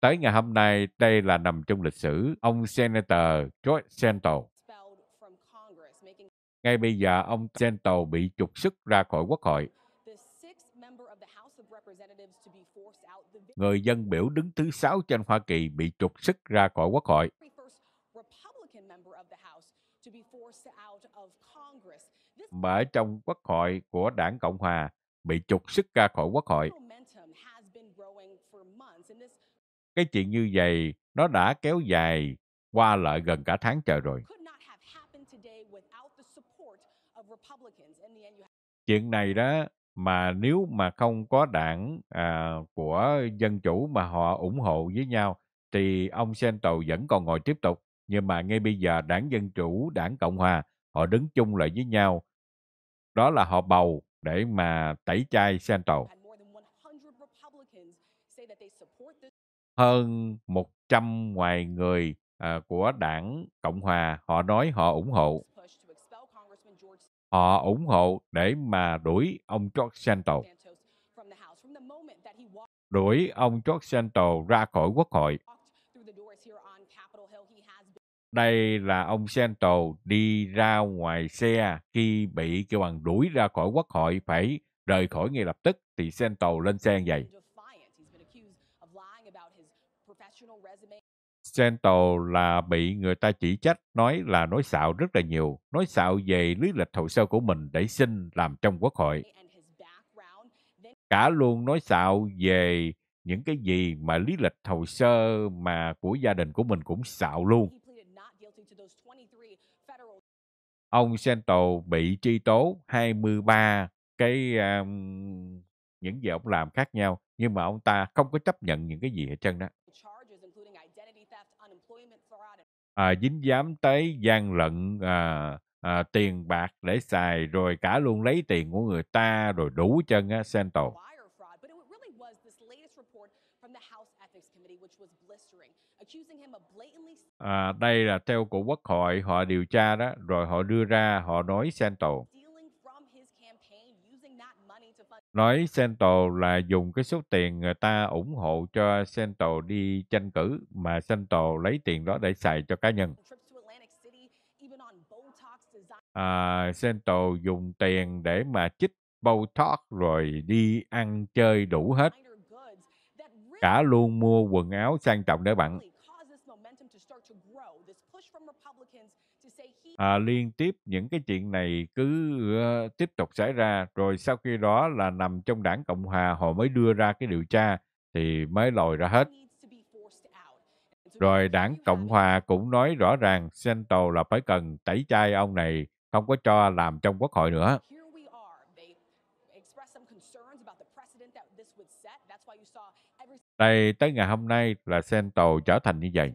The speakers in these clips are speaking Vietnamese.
Tới ngày hôm nay, đây là nằm trong lịch sử. Ông Senator George Santos ngay bây giờ, ông Santos bị trục xuất ra khỏi quốc hội. Người dân biểu đứng thứ sáu trên Hoa Kỳ bị trục xuất ra khỏi quốc hội. Mà ở trong quốc hội của đảng Cộng Hòa bị trục xuất ra khỏi quốc hội. Cái chuyện như vậy nó đã kéo dài qua lại gần cả tháng trời rồi. Chuyện này đó mà nếu mà không có đảng à, của dân chủ mà họ ủng hộ với nhau thì ông Santo vẫn còn ngồi tiếp tục. Nhưng mà ngay bây giờ đảng Dân Chủ, đảng Cộng Hòa họ đứng chung lại với nhau. Đó là họ bầu để mà tẩy chay Santo. hơn 100 ngoài người à, của đảng Cộng Hòa họ nói họ ủng hộ. Họ ủng hộ để mà đuổi ông George Santos. Đuổi ông George Santos ra khỏi quốc hội. Đây là ông Santos đi ra ngoài xe khi bị kêu bằng đuổi ra khỏi quốc hội phải rời khỏi ngay lập tức thì Santos lên xe như vậy Central là bị người ta chỉ trách nói là nói xạo rất là nhiều, nói xạo về lý lịch hồ sơ của mình để xin làm trong quốc hội. Cả luôn nói xạo về những cái gì mà lý lịch hồ sơ mà của gia đình của mình cũng xạo luôn. Ông Central bị truy tố 23 cái um, những gì ông làm khác nhau nhưng mà ông ta không có chấp nhận những cái gì hết trơn đó à, dính dám tới gian lận à, à, tiền bạc để xài rồi cả luôn lấy tiền của người ta rồi đủ chân á Santo. À, đây là theo của quốc hội họ điều tra đó rồi họ đưa ra họ nói Santo. Nói Central là dùng cái số tiền người ta ủng hộ cho Central đi tranh cử mà Central lấy tiền đó để xài cho cá nhân. À, Central dùng tiền để mà chích Botox rồi đi ăn chơi đủ hết. Cả luôn mua quần áo sang trọng để bạn à, liên tiếp những cái chuyện này cứ uh, tiếp tục xảy ra rồi sau khi đó là nằm trong đảng cộng hòa họ mới đưa ra cái điều tra thì mới lòi ra hết rồi đảng cộng hòa cũng nói rõ ràng central là phải cần tẩy chay ông này không có cho làm trong quốc hội nữa đây tới ngày hôm nay là central trở thành như vậy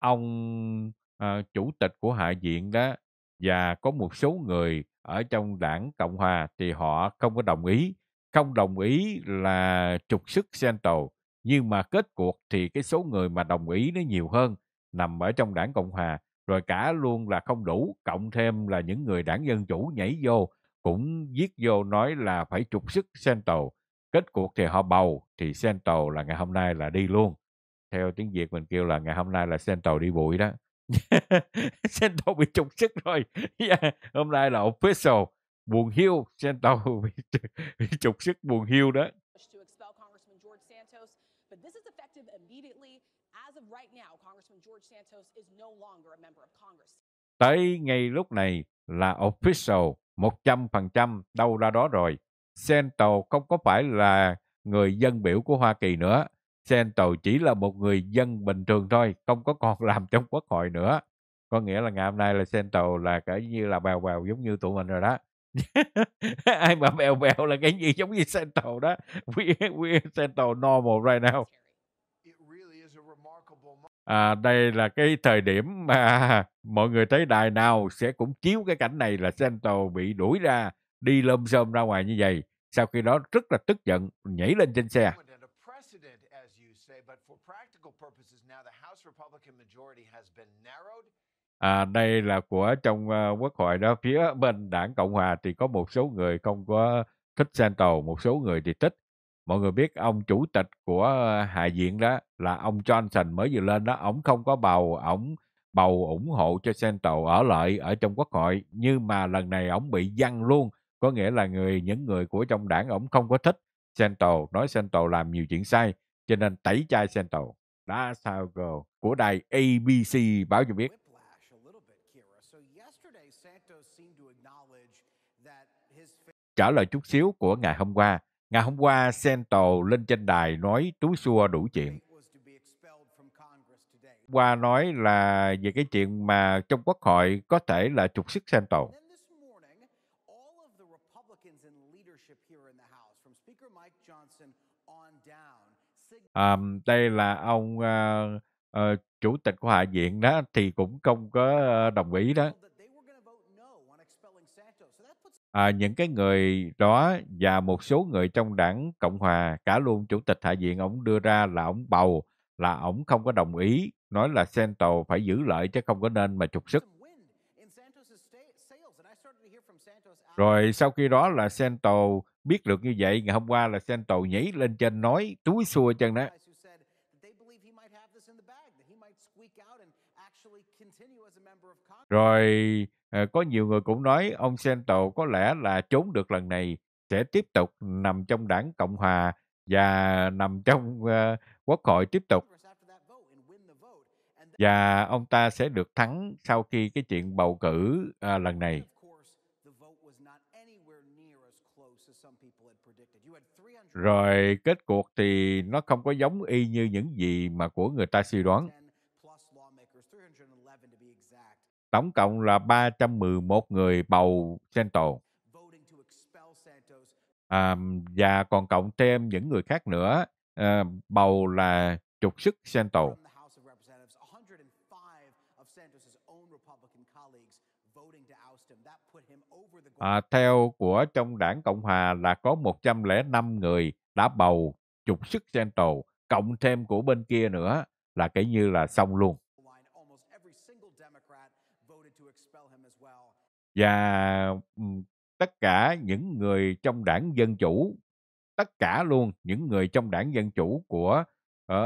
ông ờ, chủ tịch của hạ viện đó và có một số người ở trong đảng cộng hòa thì họ không có đồng ý không đồng ý là trục sức Santo nhưng mà kết cuộc thì cái số người mà đồng ý nó nhiều hơn nằm ở trong đảng cộng hòa rồi cả luôn là không đủ cộng thêm là những người đảng dân chủ nhảy vô cũng viết vô nói là phải trục sức Santo kết cuộc thì họ bầu thì Santo là ngày hôm nay là đi luôn theo tiếng việt mình kêu là ngày hôm nay là sen tàu đi bụi đó sen tàu bị trục sức rồi yeah. hôm nay là official buồn hiu sen tàu bị, bị trục sức buồn hiu đó Tới ngay lúc này là official 100% đâu ra đó rồi. Santo không có phải là người dân biểu của Hoa Kỳ nữa. Central chỉ là một người dân bình thường thôi, không có còn làm trong quốc hội nữa. Có nghĩa là ngày hôm nay là Central là cỡ như là bèo bèo giống như tụi mình rồi đó. Ai mà bèo bèo là cái gì giống như Central đó. We, we Central normal right now. À, đây là cái thời điểm mà mọi người thấy đài nào sẽ cũng chiếu cái cảnh này là Central bị đuổi ra, đi lơm sơm ra ngoài như vậy. Sau khi đó rất là tức giận, nhảy lên trên xe. À, đây là của trong uh, quốc hội đó phía bên đảng cộng hòa thì có một số người không có thích Santos một số người thì thích mọi người biết ông chủ tịch của hạ viện đó là ông Johnson mới vừa lên đó ổng không có bầu ổng bầu ủng hộ cho Santos ở lại ở trong quốc hội nhưng mà lần này ổng bị văng luôn có nghĩa là người những người của trong đảng ổng không có thích Santos nói Santos làm nhiều chuyện sai cho nên tẩy chay Santos đã sao gồ của đài ABC báo cho biết. Trả lời chút xíu của ngày hôm qua, ngày hôm qua Santo lên trên đài nói túi xua đủ chuyện. Qua nói là về cái chuyện mà trong quốc hội có thể là trục sức Santo. Ờm, đây là ông, a, ờ, ờ, chủ tịch của Hạ viện đó, thì cũng không có, ờ, đồng ý đó. À, những cái người đó và một số người trong Đảng Cộng hòa, cả luôn chủ tịch Hạ viện ông đưa ra là ông bầu, là ông không có đồng ý, nói là Santos phải giữ lợi chứ không có nên mà trục sức. Rồi sau khi đó là Santos Biết được như vậy, ngày hôm qua là Sen. Sento nhảy lên trên nói túi xua chân đó. Rồi ờ, có nhiều người cũng nói ông Sento có lẽ là trốn được lần này sẽ tiếp tục nằm trong đảng Cộng Hòa và nằm trong uh, quốc hội tiếp tục. Và ông ta sẽ được thắng sau khi cái chuyện bầu cử uh, lần này. rồi kết cuộc thì nó không có giống y như những gì mà của người ta suy đoán. Tổng cộng là 311 người bầu Santos. À, và còn cộng thêm những người khác nữa à, bầu là trục sức Santos. À, theo của trong đảng Cộng Hòa là có 105 người đã bầu trục sức Central, cộng thêm của bên kia nữa là cái như là xong luôn. Và tất cả những người trong đảng Dân Chủ, tất cả luôn những người trong đảng Dân Chủ của ở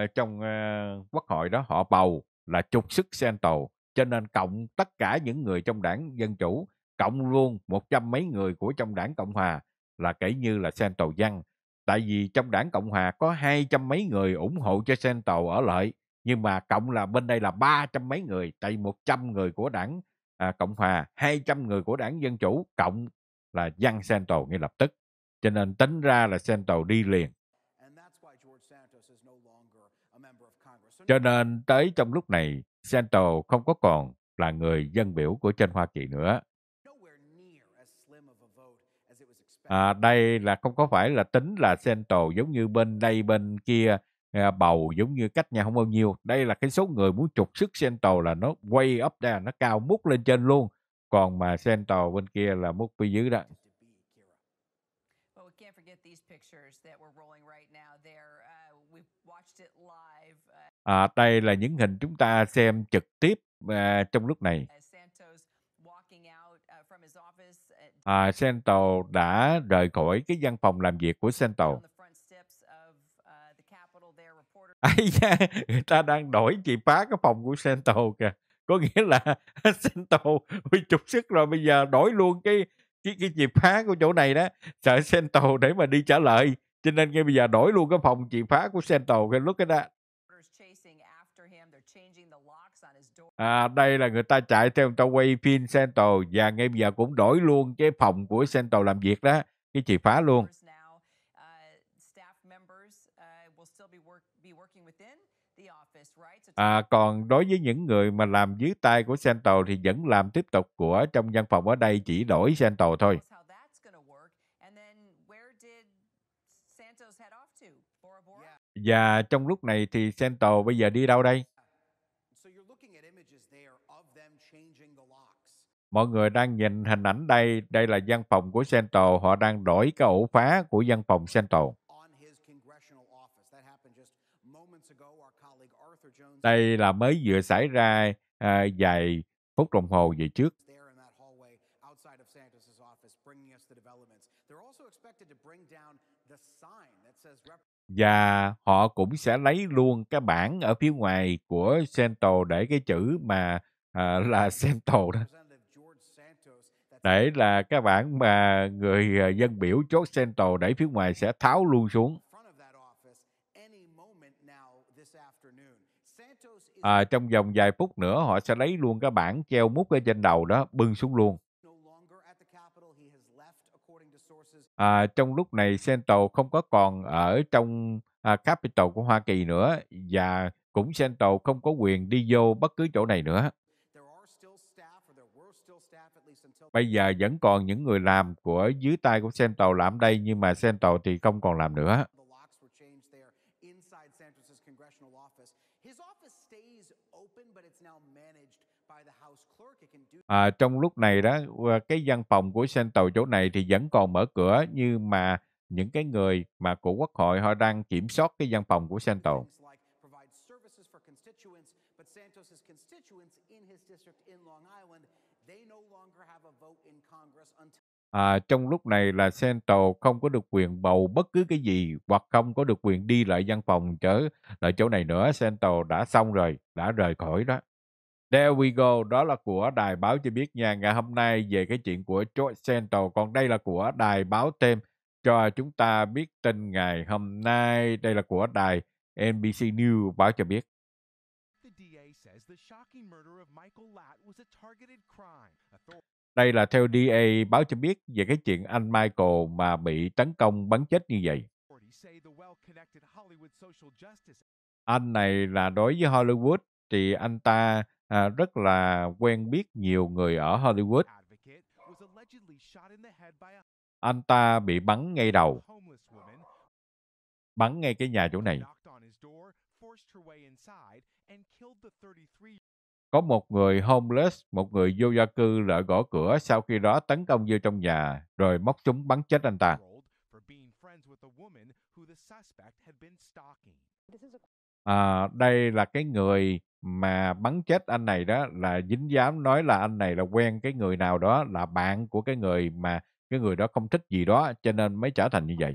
ờ, trong uh, quốc hội đó họ bầu là trục sức Central cho nên cộng tất cả những người trong đảng Dân Chủ, cộng luôn một trăm mấy người của trong đảng Cộng Hòa là kể như là Sento Văn. Tại vì trong đảng Cộng Hòa có hai trăm mấy người ủng hộ cho Sento ở lợi, nhưng mà cộng là bên đây là ba trăm mấy người, tại một trăm người của đảng à, Cộng Hòa, hai trăm người của đảng Dân Chủ, cộng là Văn Sento ngay lập tức. Cho nên tính ra là Sento đi liền. Cho nên tới trong lúc này, Santo không có còn là người dân biểu của trên Hoa Kỳ nữa. À, đây là không có phải là tính là Santo giống như bên đây bên kia à, bầu giống như cách nhau không bao nhiêu. Đây là cái số người muốn trục sức Santo là nó quay up ra nó cao mút lên trên luôn. Còn mà Santo bên kia là mút phía dưới đó. À, đây là những hình chúng ta xem trực tiếp à, trong lúc này. À, uh, à, Santo đã rời khỏi cái văn phòng làm việc của Santo. Ây uh, da, người ta đang đổi chị phá cái phòng của Santo kìa. Có nghĩa là Santo bị trục sức rồi bây giờ đổi luôn cái cái cái chìa phá của chỗ này đó. Sợ Santo để mà đi trả lời. Cho nên ngay bây giờ đổi luôn cái phòng chìa phá của Santo. Cái lúc cái đó À, đây là người ta chạy theo người ta quay phim Central và ngay bây giờ cũng đổi luôn cái phòng của Central làm việc đó, cái chìa phá luôn. À, còn đối với những người mà làm dưới tay của Central thì vẫn làm tiếp tục của trong văn phòng ở đây chỉ đổi Central thôi. Và trong lúc này thì Central bây giờ đi đâu đây? mọi người đang nhìn hình ảnh đây, đây là văn phòng của Central, họ đang đổi cái ổ phá của văn phòng Central. Đây là mới vừa xảy ra à, vài phút đồng hồ về trước. Và họ cũng sẽ lấy luôn cái bảng ở phía ngoài của Central để cái chữ mà à, là Central đó để là các bạn mà người à, dân biểu chốt Central đẩy phía ngoài sẽ tháo luôn xuống. À, trong vòng vài phút nữa họ sẽ lấy luôn cái bảng treo mút ở trên đầu đó bưng xuống luôn. À, trong lúc này Central không có còn ở trong à, capital của Hoa Kỳ nữa và cũng Central không có quyền đi vô bất cứ chỗ này nữa. bây giờ vẫn còn những người làm của dưới tay của Central làm đây nhưng mà Central thì không còn làm nữa. À, trong lúc này đó cái văn phòng của Central chỗ này thì vẫn còn mở cửa nhưng mà những cái người mà của quốc hội họ đang kiểm soát cái văn phòng của Central. Santos' constituents in his district in Long Island À, trong lúc này là Central không có được quyền bầu bất cứ cái gì hoặc không có được quyền đi lại văn phòng trở lại chỗ này nữa. Central đã xong rồi, đã rời khỏi đó. There we go, đó là của đài báo cho biết nha. Ngày hôm nay về cái chuyện của George Central, còn đây là của đài báo thêm cho chúng ta biết tin ngày hôm nay. Đây là của đài NBC News báo cho biết. Đây là theo DA báo cho biết về cái chuyện anh Michael mà bị tấn công bắn chết như vậy. Anh này là đối với Hollywood thì anh ta à, rất là quen biết nhiều người ở Hollywood. Anh ta bị bắn ngay đầu. Bắn ngay cái nhà chỗ này. Có một người homeless, một người vô gia cư lại gõ cửa sau khi đó tấn công dư trong nhà, rồi móc chúng bắn chết anh ta. À, đây là cái người mà bắn chết anh này đó là dính dám nói là anh này là quen cái người nào đó là bạn của cái người mà cái người đó không thích gì đó cho nên mới trở thành như vậy.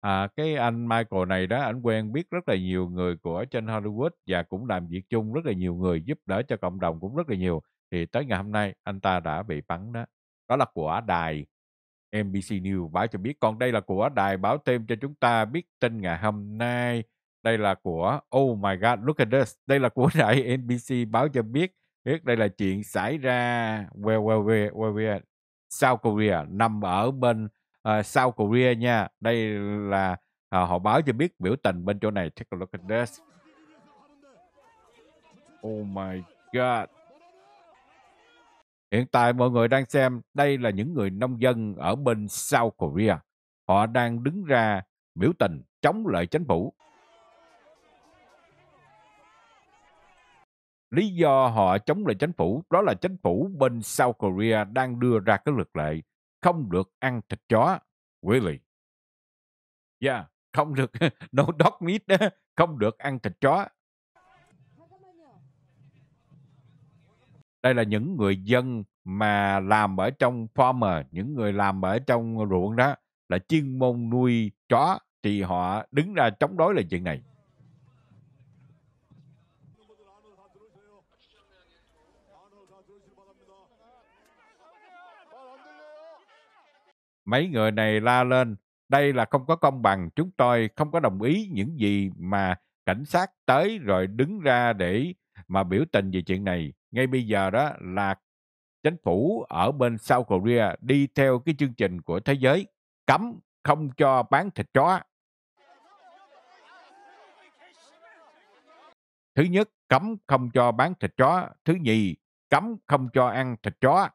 à, cái anh Michael này đó anh quen biết rất là nhiều người của trên Hollywood và cũng làm việc chung rất là nhiều người giúp đỡ cho cộng đồng cũng rất là nhiều thì tới ngày hôm nay anh ta đã bị bắn đó đó là của đài NBC News báo cho biết còn đây là của đài báo thêm cho chúng ta biết tin ngày hôm nay đây là của Oh my God look at this đây là của đài NBC báo cho biết biết đây là chuyện xảy ra where where where, where, where South Korea nằm ở bên uh, ờ, South Korea nha. Đây là uh, họ báo cho biết biểu tình bên chỗ này. Take a look at this. Oh my god. Hiện tại mọi người đang xem đây là những người nông dân ở bên South Korea. Họ đang đứng ra biểu tình chống lại chính phủ. Lý do họ chống lại chính phủ đó là chính phủ bên South Korea đang đưa ra cái luật lệ không được ăn thịt chó. Really? Yeah, không được, no dog meat đó, không được ăn thịt chó. Đây là những người dân mà làm ở trong farmer, những người làm ở trong ruộng đó là chuyên môn nuôi chó thì họ đứng ra chống đối là chuyện này. Mấy người này la lên, đây là không có công bằng, chúng tôi không có đồng ý những gì mà cảnh sát tới rồi đứng ra để mà biểu tình về chuyện này. Ngay bây giờ đó là chính phủ ở bên South Korea đi theo cái chương trình của thế giới cấm không cho bán thịt chó. Thứ nhất, cấm không cho bán thịt chó. Thứ nhì, cấm không cho ăn thịt chó.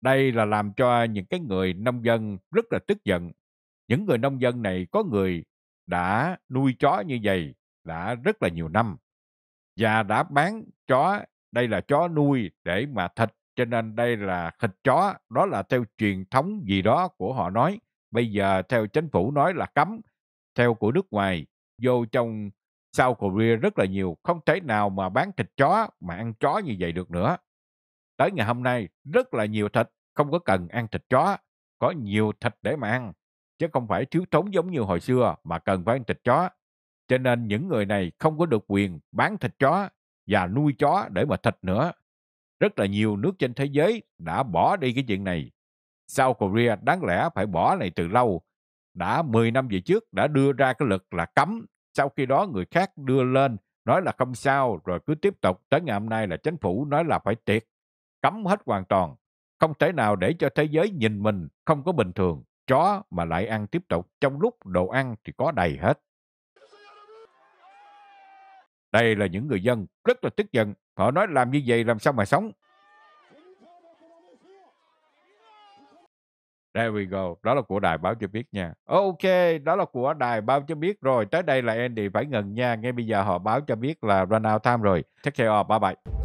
Đây là làm cho những cái người nông dân rất là tức giận. Những người nông dân này có người đã nuôi chó như vậy đã rất là nhiều năm và đã bán chó, đây là chó nuôi để mà thịt, cho nên đây là thịt chó, đó là theo truyền thống gì đó của họ nói. Bây giờ theo chính phủ nói là cấm, theo của nước ngoài, vô trong South Korea rất là nhiều, không thể nào mà bán thịt chó mà ăn chó như vậy được nữa. Tới ngày hôm nay, rất là nhiều thịt, không có cần ăn thịt chó. Có nhiều thịt để mà ăn, chứ không phải thiếu thốn giống như hồi xưa mà cần phải ăn thịt chó. Cho nên những người này không có được quyền bán thịt chó và nuôi chó để mà thịt nữa. Rất là nhiều nước trên thế giới đã bỏ đi cái chuyện này. South Korea đáng lẽ phải bỏ này từ lâu. Đã 10 năm về trước đã đưa ra cái luật là cấm. Sau khi đó người khác đưa lên nói là không sao rồi cứ tiếp tục tới ngày hôm nay là chính phủ nói là phải tiệt cấm hết hoàn toàn. Không thể nào để cho thế giới nhìn mình không có bình thường, chó mà lại ăn tiếp tục trong lúc đồ ăn thì có đầy hết. Đây là những người dân rất là tức giận. Họ nói làm như vậy làm sao mà sống. There we go. Đó là của đài báo cho biết nha. Ok, đó là của đài báo cho biết rồi. Tới đây là Andy phải ngừng nha. Ngay bây giờ họ báo cho biết là run out time rồi. Take care, all. bye bye.